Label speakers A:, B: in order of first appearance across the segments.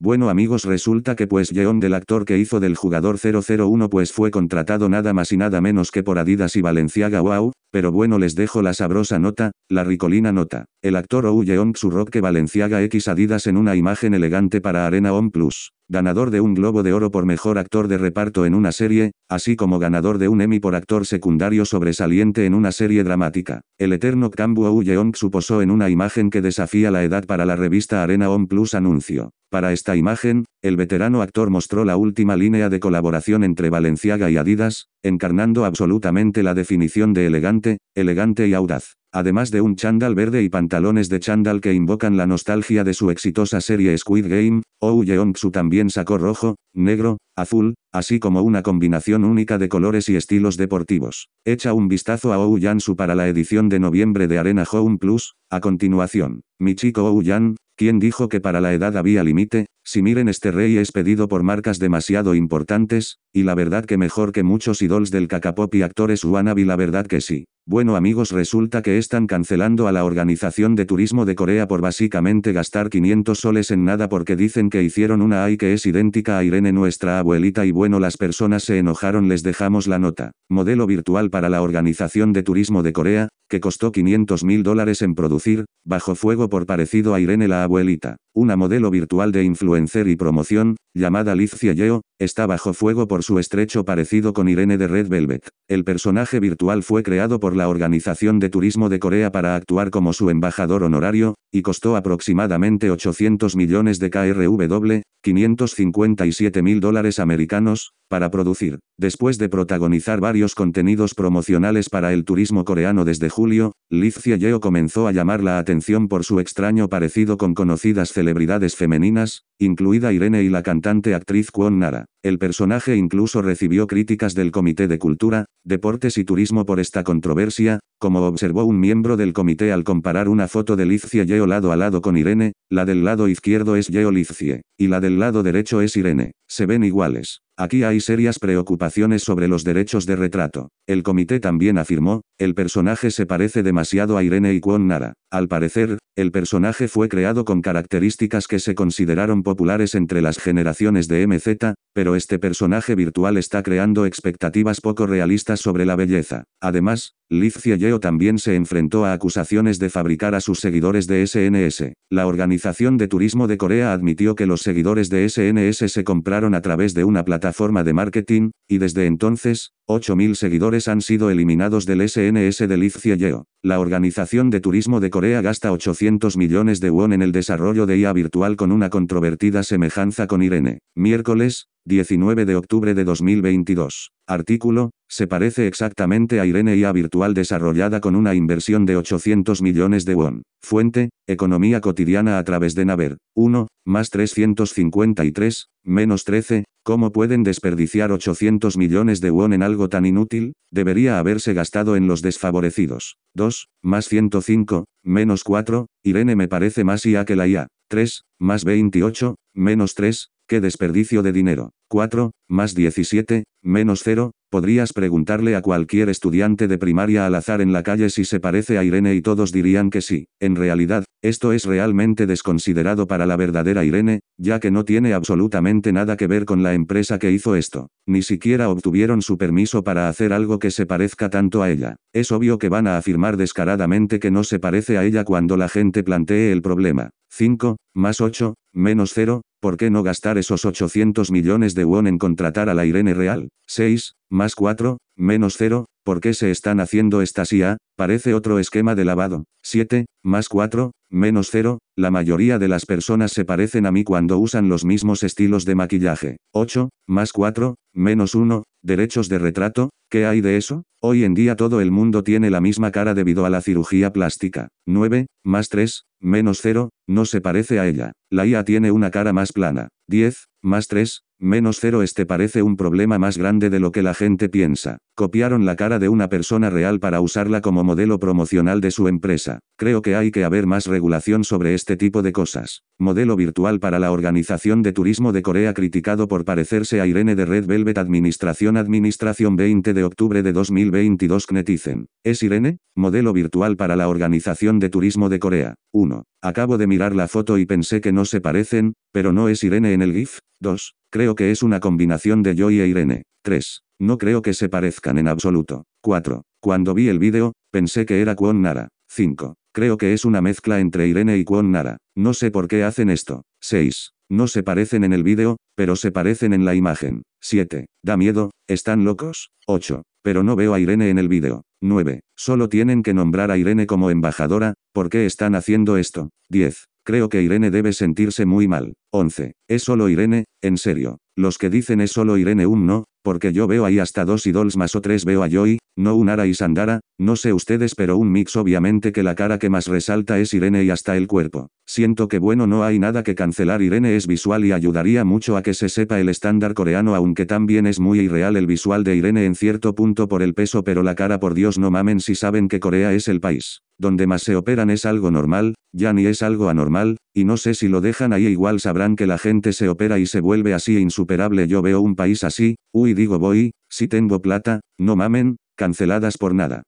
A: Bueno amigos resulta que pues Yeon del actor que hizo del jugador 001 pues fue contratado nada más y nada menos que por Adidas y Valenciaga wow, pero bueno les dejo la sabrosa nota, la Ricolina nota. El actor Oh Yeon-su que Valenciaga X Adidas en una imagen elegante para Arena On Plus. Ganador de un Globo de Oro por Mejor Actor de Reparto en una serie, así como ganador de un Emmy por Actor Secundario Sobresaliente en una serie dramática. El eterno Kambu woo yeon posó en una imagen que desafía la edad para la revista Arena On Plus Anuncio. Para esta imagen, el veterano actor mostró la última línea de colaboración entre Valenciaga y Adidas, encarnando absolutamente la definición de elegante, elegante y audaz. Además de un chándal verde y pantalones de chándal que invocan la nostalgia de su exitosa serie Squid Game, Oh Yeon-su también sacó rojo, negro, azul, así como una combinación única de colores y estilos deportivos. Echa un vistazo a Oh Yan-su para la edición de noviembre de Arena Home Plus, a continuación. Mi chico Oh Yan, quien dijo que para la edad había límite, si miren este rey es pedido por marcas demasiado importantes, y la verdad que mejor que muchos idols del Kakapop y actores wannabe la verdad que sí. Bueno amigos resulta que están cancelando a la Organización de Turismo de Corea por básicamente gastar 500 soles en nada porque dicen que hicieron una AI que es idéntica a Irene nuestra abuelita y bueno las personas se enojaron les dejamos la nota. Modelo virtual para la Organización de Turismo de Corea, que costó 500 mil dólares en producir, bajo fuego por parecido a Irene la abuelita una modelo virtual de influencer y promoción, llamada Liz Yeo, está bajo fuego por su estrecho parecido con Irene de Red Velvet. El personaje virtual fue creado por la Organización de Turismo de Corea para actuar como su embajador honorario, y costó aproximadamente 800 millones de KRW, 557 mil dólares americanos, para producir. Después de protagonizar varios contenidos promocionales para el turismo coreano desde julio, Liz Yeo comenzó a llamar la atención por su extraño parecido con conocidas celebridades celebridades femeninas, incluida Irene y la cantante actriz Kwon Nara. El personaje incluso recibió críticas del Comité de Cultura, Deportes y Turismo por esta controversia, como observó un miembro del comité al comparar una foto de Lizzie Yeo lado a lado con Irene, la del lado izquierdo es Yeo Lizzie, y la del lado derecho es Irene. Se ven iguales. Aquí hay serias preocupaciones sobre los derechos de retrato. El comité también afirmó, el personaje se parece demasiado a Irene y Kwon Nara. Al parecer, el personaje fue creado con características que se consideraron populares entre las generaciones de MZ, pero este personaje virtual está creando expectativas poco realistas sobre la belleza. Además, Lizzie Yeo también se enfrentó a acusaciones de fabricar a sus seguidores de SNS. La Organización de Turismo de Corea admitió que los seguidores de SNS se compraron a través de una plataforma de marketing, y desde entonces, 8.000 seguidores han sido eliminados del SNS de Lizzie Yeo. La Organización de Turismo de Corea gasta 800 millones de won en el desarrollo de IA virtual con una controvertida semejanza con Irene. Miércoles, 19 de octubre de 2022. Artículo, se parece exactamente a Irene IA virtual desarrollada con una inversión de 800 millones de won. Fuente, Economía cotidiana a través de Naver. 1, más 353, menos 13, ¿cómo pueden desperdiciar 800 millones de won en algo tan inútil? Debería haberse gastado en los desfavorecidos. 2, más 105, menos 4, Irene me parece más IA que la IA. 3, más 28, menos 3, ¡Qué desperdicio de dinero! 4, más 17, menos 0, podrías preguntarle a cualquier estudiante de primaria al azar en la calle si se parece a Irene y todos dirían que sí. En realidad, esto es realmente desconsiderado para la verdadera Irene, ya que no tiene absolutamente nada que ver con la empresa que hizo esto. Ni siquiera obtuvieron su permiso para hacer algo que se parezca tanto a ella. Es obvio que van a afirmar descaradamente que no se parece a ella cuando la gente plantee el problema. 5, más 8, Menos cero, ¿por qué no gastar esos 800 millones de won en contratar a la Irene Real? 6, más 4, menos 0, ¿por qué se están haciendo estas IA? Parece otro esquema de lavado. 7, más 4, menos 0, la mayoría de las personas se parecen a mí cuando usan los mismos estilos de maquillaje. 8, más 4, menos 1, derechos de retrato, ¿qué hay de eso? Hoy en día todo el mundo tiene la misma cara debido a la cirugía plástica. 9, más 3, menos 0, no se parece a ella. La IA tiene una cara más plana. 10, más 3, Menos cero este parece un problema más grande de lo que la gente piensa. Copiaron la cara de una persona real para usarla como modelo promocional de su empresa. Creo que hay que haber más regulación sobre este tipo de cosas. Modelo virtual para la Organización de Turismo de Corea criticado por parecerse a Irene de Red Velvet Administración Administración 20 de octubre de 2022 Knetizen. ¿Es Irene? Modelo virtual para la Organización de Turismo de Corea. 1. Acabo de mirar la foto y pensé que no se parecen, pero no es Irene en el GIF. 2. Creo que es una combinación de Joy y e Irene. 3. No creo que se parezcan en absoluto. 4. Cuando vi el vídeo, pensé que era Kwon Nara. 5. Creo que es una mezcla entre Irene y Kwon Nara. No sé por qué hacen esto. 6. No se parecen en el vídeo, pero se parecen en la imagen. 7. Da miedo, están locos. 8. Pero no veo a Irene en el vídeo. 9. Solo tienen que nombrar a Irene como embajadora, ¿por qué están haciendo esto? 10. Creo que Irene debe sentirse muy mal. 11. ¿Es solo Irene? En serio. Los que dicen es solo Irene un no, porque yo veo ahí hasta dos idols más o tres veo a Joy, no un Ara y Sandara, no sé ustedes pero un mix obviamente que la cara que más resalta es Irene y hasta el cuerpo. Siento que bueno no hay nada que cancelar Irene es visual y ayudaría mucho a que se sepa el estándar coreano aunque también es muy irreal el visual de Irene en cierto punto por el peso pero la cara por Dios no mamen si saben que Corea es el país. Donde más se operan es algo normal, ya ni es algo anormal, y no sé si lo dejan ahí igual sabrán que la gente se opera y se vuelve así e insuperable yo veo un país así, uy digo voy, si tengo plata, no mamen, canceladas por nada.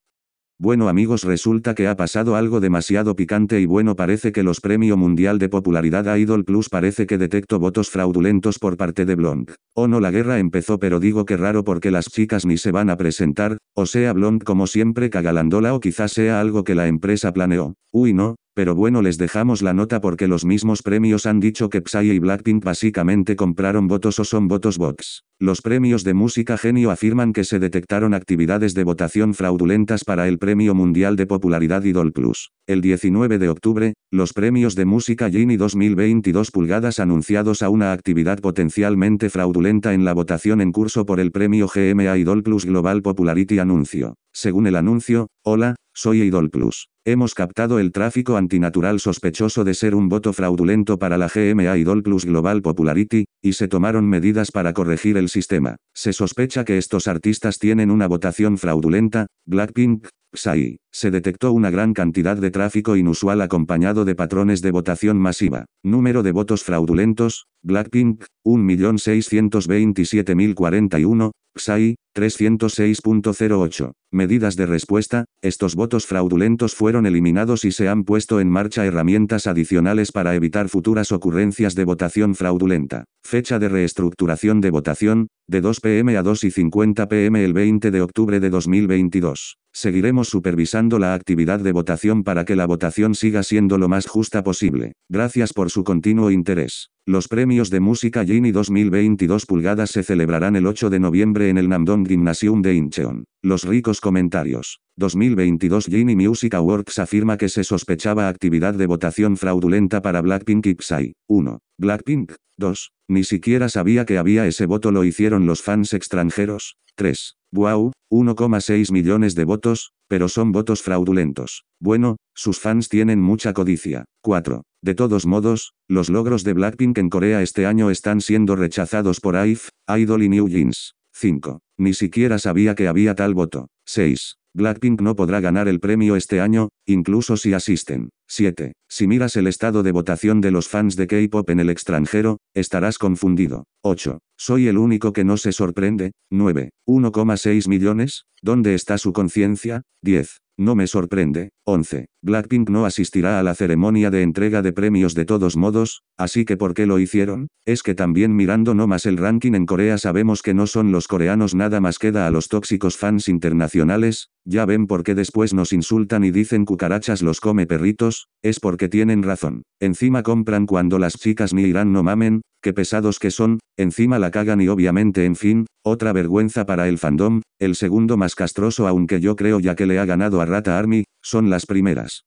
A: Bueno amigos resulta que ha pasado algo demasiado picante y bueno parece que los premio mundial de popularidad a Idol Plus parece que detecto votos fraudulentos por parte de Blond. O oh no la guerra empezó pero digo que raro porque las chicas ni se van a presentar, o sea Blond como siempre cagalandola o quizás sea algo que la empresa planeó. Uy no, pero bueno les dejamos la nota porque los mismos premios han dicho que Psy y Blackpink básicamente compraron votos o son votos bots. Los premios de música genio afirman que se detectaron actividades de votación fraudulentas para el Premio Mundial de Popularidad Idol Plus. El 19 de octubre, los premios de música Genie 2022 pulgadas anunciados a una actividad potencialmente fraudulenta en la votación en curso por el premio GMA Idol Plus Global Popularity anuncio. Según el anuncio, hola, soy Idol Plus. Hemos captado el tráfico antinatural sospechoso de ser un voto fraudulento para la GMA Idol Plus Global Popularity, y se tomaron medidas para corregir el sistema. Se sospecha que estos artistas tienen una votación fraudulenta, Blackpink, Psy. Se detectó una gran cantidad de tráfico inusual acompañado de patrones de votación masiva. Número de votos fraudulentos, Blackpink, 1.627.041, psai 306.08. Medidas de respuesta, estos votos fraudulentos fueron eliminados y se han puesto en marcha herramientas adicionales para evitar futuras ocurrencias de votación fraudulenta. Fecha de reestructuración de votación, de 2 pm a 2 y 50 pm el 20 de octubre de 2022. Seguiremos supervisando la actividad de votación para que la votación siga siendo lo más justa posible. Gracias por su continuo interés. Los premios de música Gini 2022 pulgadas se celebrarán el 8 de noviembre en el Namdong Gymnasium de Incheon. Los ricos comentarios. 2022 Gini Music Awards afirma que se sospechaba actividad de votación fraudulenta para Blackpink y Psy. 1. Blackpink. 2. Ni siquiera sabía que había ese voto lo hicieron los fans extranjeros. 3. Wow, 1,6 millones de votos, pero son votos fraudulentos. Bueno, sus fans tienen mucha codicia. 4. De todos modos, los logros de Blackpink en Corea este año están siendo rechazados por Aif, Idol y New Jeans. 5. Ni siquiera sabía que había tal voto. 6. Blackpink no podrá ganar el premio este año, incluso si asisten. 7. Si miras el estado de votación de los fans de K-Pop en el extranjero, estarás confundido. 8. ¿Soy el único que no se sorprende? 9. ¿1,6 millones? ¿Dónde está su conciencia? 10. No me sorprende. 11. Blackpink no asistirá a la ceremonia de entrega de premios de todos modos, así que ¿por qué lo hicieron? Es que también mirando no más el ranking en Corea sabemos que no son los coreanos nada más queda a los tóxicos fans internacionales, ya ven por qué después nos insultan y dicen cucarachas los come perritos, es porque tienen razón. Encima compran cuando las chicas ni irán no mamen, qué pesados que son, encima la cagan y obviamente en fin, otra vergüenza para el fandom, el segundo más castroso aunque yo creo ya que le ha ganado a Rata Army, son las primeras.